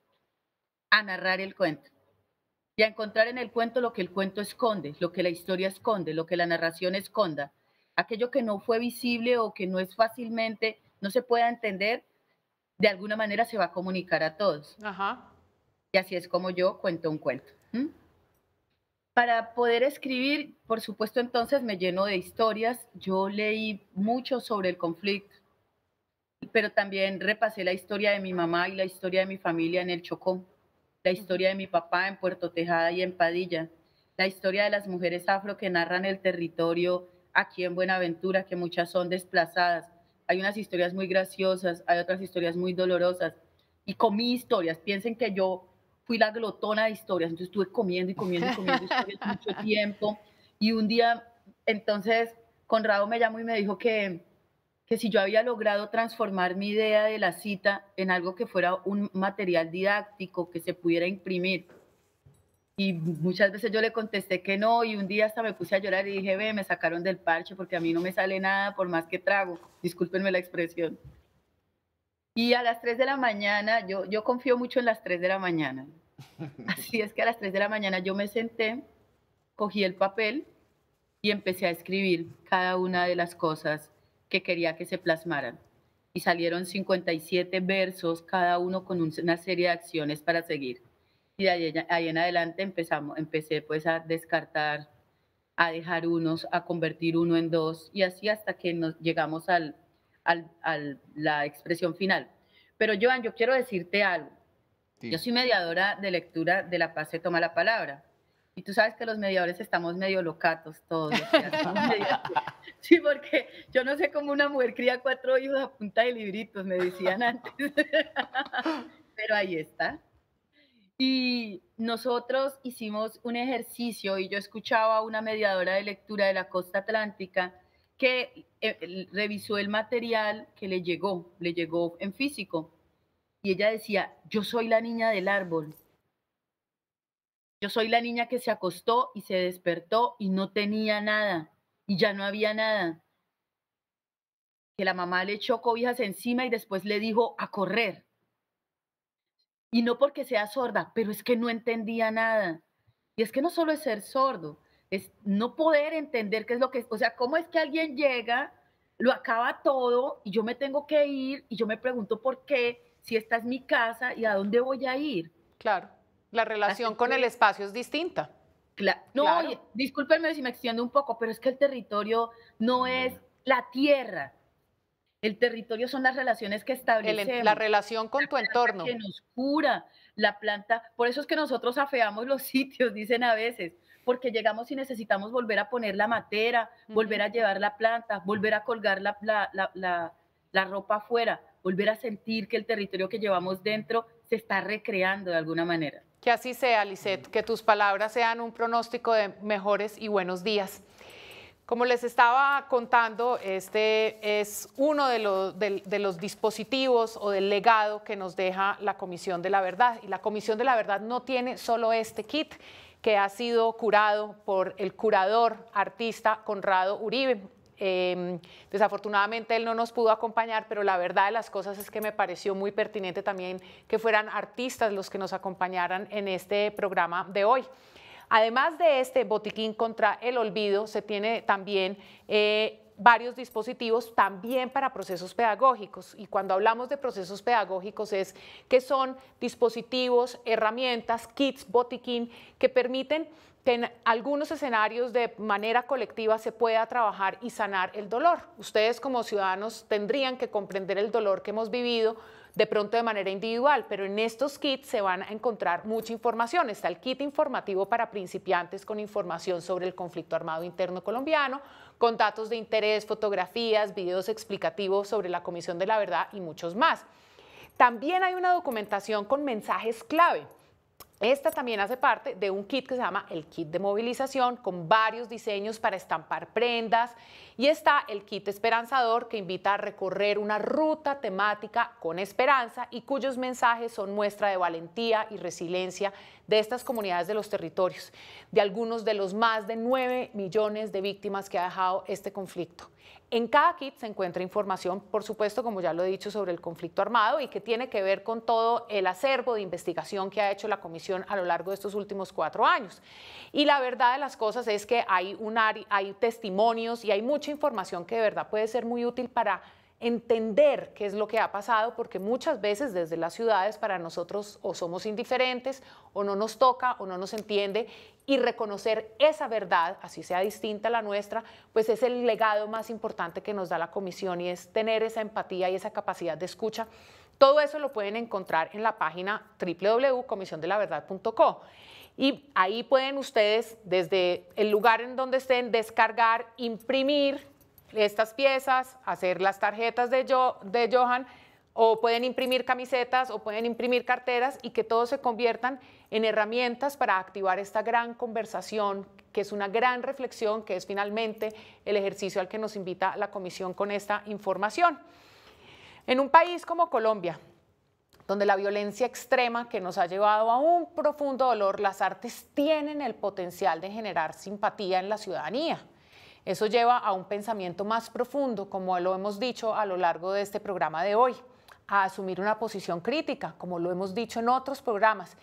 a narrar el cuento y a encontrar en el cuento lo que el cuento esconde, lo que la historia esconde, lo que la narración esconda aquello que no fue visible o que no es fácilmente, no se pueda entender, de alguna manera se va a comunicar a todos. Y así es como yo cuento un cuento. Para poder escribir, por supuesto, entonces me lleno de historias. Yo leí mucho sobre el conflicto, pero también repasé la historia de mi mamá y la historia de mi familia en el Chocó, la historia de mi papá en Puerto Tejada y en Padilla, la historia de las mujeres afro que narran el territorio aquí en Buenaventura, que muchas son desplazadas. Hay unas historias muy graciosas, hay otras historias muy dolorosas. Y comí historias. Piensen que yo fui la glotona de historias, entonces estuve comiendo y comiendo y comiendo historias mucho tiempo. Y un día, entonces, Conrado me llamó y me dijo que, que si yo había logrado transformar mi idea de la cita en algo que fuera un material didáctico que se pudiera imprimir. Y muchas veces yo le contesté que no y un día hasta me puse a llorar y dije, ve, me sacaron del parche porque a mí no me sale nada por más que trago, discúlpenme la expresión. Y a las 3 de la mañana, yo, yo confío mucho en las 3 de la mañana. Así es que a las 3 de la mañana yo me senté, cogí el papel y empecé a escribir cada una de las cosas que quería que se plasmaran. Y salieron 57 versos, cada uno con una serie de acciones para seguir. Y de ahí, en adelante empezamos, empecé pues a descartar, a dejar unos, a convertir uno en dos y así hasta que nos llegamos al, al, al la expresión final. Pero Joan, yo quiero decirte algo. Yo soy mediadora de lectura de La Paz se toma la palabra. Y tú sabes que los mediadores estamos medio locatos todos. sí, porque yo no sé cómo una mujer cría cuatro hijos a punta de libritos, me decían antes. Pero ahí está. Y nosotros hicimos un ejercicio y yo escuchaba a una mediadora de lectura de la costa atlántica que eh, revisó el material que le llegó, le llegó en físico. Y ella decía, yo soy la niña del árbol. Yo soy la niña que se acostó y se despertó y no tenía nada y ya no había nada. Que la mamá le echó cobijas encima y después le dijo a correr. Y no porque sea sorda, pero es que no entendía nada. Y es que no solo es ser sordo, es no poder entender qué es lo que es. O sea, ¿cómo es que alguien llega, lo acaba todo y yo me tengo que ir y yo me pregunto por qué, si esta es mi casa y a dónde voy a ir? Claro, la relación con el espacio es distinta. no, oye, discúlpenme si me extiendo un poco, pero es que el territorio no es la tierra, el territorio son las relaciones que establecemos. la relación con tu entorno. Que nos cura la planta. Por eso es que nosotros afeamos los sitios, dicen a veces, porque llegamos y necesitamos volver a poner la matera, volver a llevar la planta, volver a colgar la, la, la ropa afuera, volver a sentir que el territorio que llevamos dentro se está recreando de alguna manera. Que así sea, Lisette, que tus palabras sean un pronóstico de mejores y buenos días. Como les estaba contando, este es uno de los, dispositivos o del legado que nos deja la Comisión de la Verdad. Y la Comisión de la Verdad no tiene solo este kit que ha sido curado por el curador artista Conrado Uribe. Em, desafortunadamente él no nos pudo acompañar, pero la verdad de las cosas es que me pareció muy pertinente también que fueran artistas los que nos acompañaran en este programa de hoy. Además de este botiquín contra el olvido, se tiene también... Eh, varios dispositivos también para procesos pedagógicos. Y cuando hablamos de procesos pedagógicos es que son dispositivos, herramientas, kits, botiquín, que permiten que en algunos escenarios de manera colectiva se pueda trabajar y sanar el dolor. Ustedes como ciudadanos tendrían que comprender el dolor que hemos vivido, de pronto de manera individual, pero en estos kits se van a encontrar mucha información. Está el kit informativo para principiantes con información sobre el conflicto armado interno colombiano, con datos de interés, fotografías, videos explicativos sobre la Comisión de la Verdad y muchos más. También hay una documentación con mensajes clave esta también hace parte de un kit que se llama el kit de movilización con varios diseños para estampar prendas y está el kit esperanzador que invita a recorrer una ruta temática con esperanza y cuyos mensajes son muestra de valentía y resiliencia de estas comunidades de los territorios, de algunos de los más de 9 millones de víctimas que ha dejado este conflicto. En cada kit se encuentra información, por supuesto, como ya lo he dicho, sobre el conflicto armado y que tiene que ver con todo el acervo de investigación que ha hecho la Comisión a lo largo de estos últimos cuatro años. Y la verdad de las cosas es que hay, un, hay testimonios y hay mucha información que de verdad puede ser muy útil para entender qué es lo que ha pasado, porque muchas veces desde las ciudades para nosotros o somos indiferentes o no nos toca o no nos entiende y reconocer esa verdad, así sea distinta a la nuestra, pues es el legado más importante que nos da la comisión y es tener esa empatía y esa capacidad de escucha. Todo eso lo pueden encontrar en la página www.comisiondelaverdad.co. Y ahí pueden ustedes, desde el lugar en donde estén, descargar, imprimir estas piezas, hacer las tarjetas de, Johan, o pueden imprimir camisetas o pueden imprimir carteras y que todo se conviertan en herramientas para activar esta gran conversación, que es una gran reflexión, que es finalmente el ejercicio al que nos invita la comisión con esta información. En un país como Colombia, donde la violencia extrema que nos ha llevado a un profundo dolor, las artes tienen el potencial de generar simpatía en la ciudadanía. Eso lleva a un pensamiento más profundo, como lo hemos dicho a lo largo de este programa de hoy, a asumir una posición crítica, como lo hemos dicho en otros programas.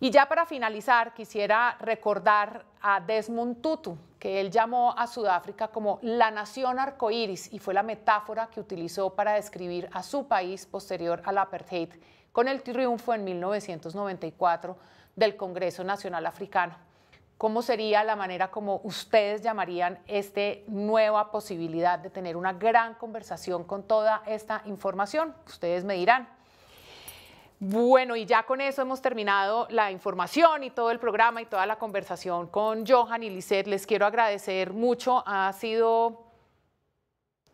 Y ya para finalizar, quisiera recordar a Desmond Tutu, que él llamó a Sudáfrica como la nación arcoíris y fue la metáfora que utilizó para describir a su país posterior al apartheid con el triunfo en 1994 del Congreso Nacional Africano. ¿Cómo sería la manera como ustedes llamarían esta nueva posibilidad de tener una gran conversación con toda esta información? Ustedes me dirán. Bueno, y ya con eso hemos terminado la información y todo el programa y toda la conversación con Johan y Lisette. Les quiero agradecer mucho. Ha sido...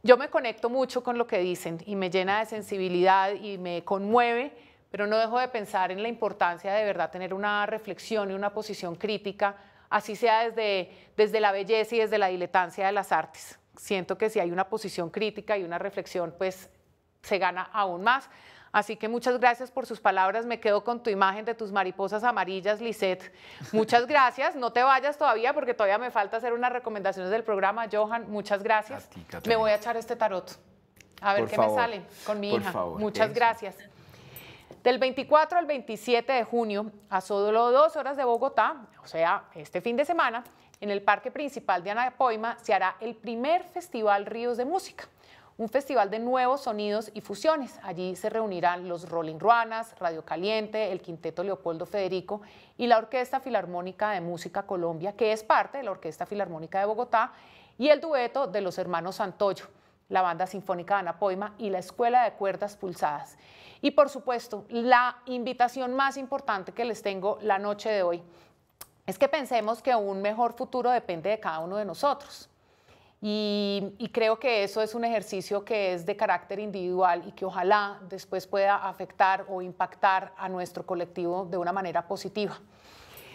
Yo me conecto mucho con lo que dicen y me llena de sensibilidad y me conmueve pero no dejo de pensar en la importancia de, verdad tener una reflexión y una posición crítica, así sea desde, desde la belleza y desde la diletancia de las artes. Siento que si hay una posición crítica y una reflexión, pues se gana aún más. Así que muchas gracias por sus palabras. Me quedo con tu imagen de tus mariposas amarillas, Lisette. Muchas gracias. No te vayas todavía porque todavía me falta hacer unas recomendaciones del programa. Johan, muchas gracias. me voy a echar este tarot. A ver qué me sale con mi hija. Muchas gracias. Del 24 al 27 de junio, a solo dos horas de Bogotá, o sea, este fin de semana, en el Parque Principal de Anapoima se hará el primer Festival Ríos de Música, un festival de nuevos sonidos y fusiones. Allí se reunirán los Rolling Ruanas, Radio Caliente, el Quinteto Leopoldo Federico y la Orquesta Filarmónica de Música Colombia, que es parte de la Orquesta Filarmónica de Bogotá, y el dueto de los hermanos Santoyo la Banda Sinfónica de Anapoima y la Escuela de Cuerdas Pulsadas. Y por supuesto, la invitación más importante que les tengo la noche de hoy es que pensemos que un mejor futuro depende de cada uno de nosotros. Y, creo que eso es un ejercicio que es de carácter individual y que ojalá después pueda afectar o impactar a nuestro colectivo de una manera positiva.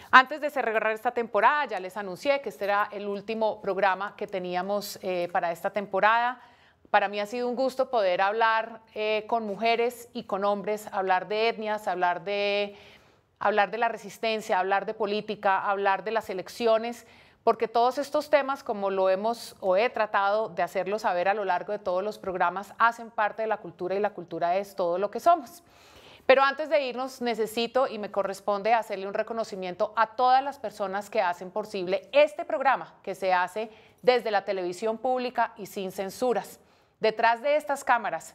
Antes de cerrar esta temporada, ya les anuncié que este era el último programa que teníamos eh, para esta temporada. Para mí ha sido un gusto poder hablar eh, con mujeres y con hombres, hablar de etnias, hablar de, hablar de la resistencia, hablar de política, hablar de las elecciones, porque todos estos temas, como lo hemos o he tratado de hacerlo saber a lo largo de todos los programas, hacen parte de la cultura y la cultura es todo lo que somos. Pero antes de irnos, necesito y me corresponde hacerle un reconocimiento a todas las personas que hacen posible este programa que se hace desde la televisión pública y sin censuras. Detrás de estas cámaras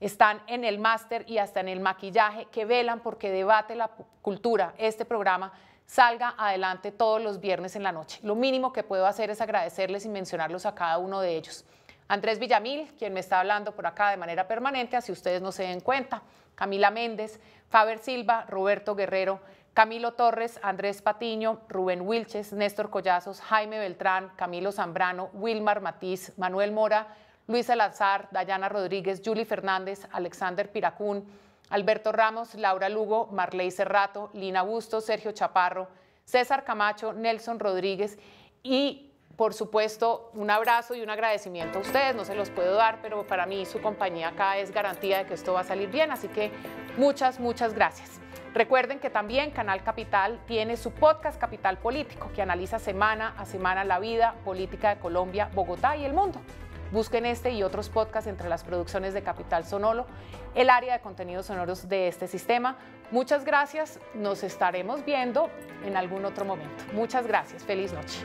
están en el máster y hasta en el maquillaje que velan porque debate la cultura, este programa salga adelante todos los viernes en la noche. Lo mínimo que puedo hacer es agradecerles y mencionarlos a cada uno de ellos. Andrés Villamil, quien me está hablando por acá de manera permanente, así ustedes no se den cuenta. Camila Méndez, Faber Silva, Roberto Guerrero, Camilo Torres, Andrés Patiño, Rubén Wilches, Néstor Collazos, Jaime Beltrán, Camilo Zambrano, Wilmar Matiz, Manuel Mora, Luis Salazar, Dayana Rodríguez, Julie Fernández, Alexander Piracún, Alberto Ramos, Laura Lugo, Marley Cerrato, Lina Busto, Sergio Chaparro, César Camacho, Nelson Rodríguez y por supuesto, un abrazo y un agradecimiento a ustedes, no se los puedo dar, pero para mí su compañía acá es garantía de que esto va a salir bien, así que muchas, muchas gracias. Recuerden que también Canal Capital tiene su podcast Capital Político, que analiza semana a semana la vida política de Colombia, Bogotá y el mundo. Busquen este y otros podcasts entre las producciones de Capital Sonolo, el área de contenidos sonoros de este sistema. Muchas gracias, nos estaremos viendo en algún otro momento. Muchas gracias, feliz noche.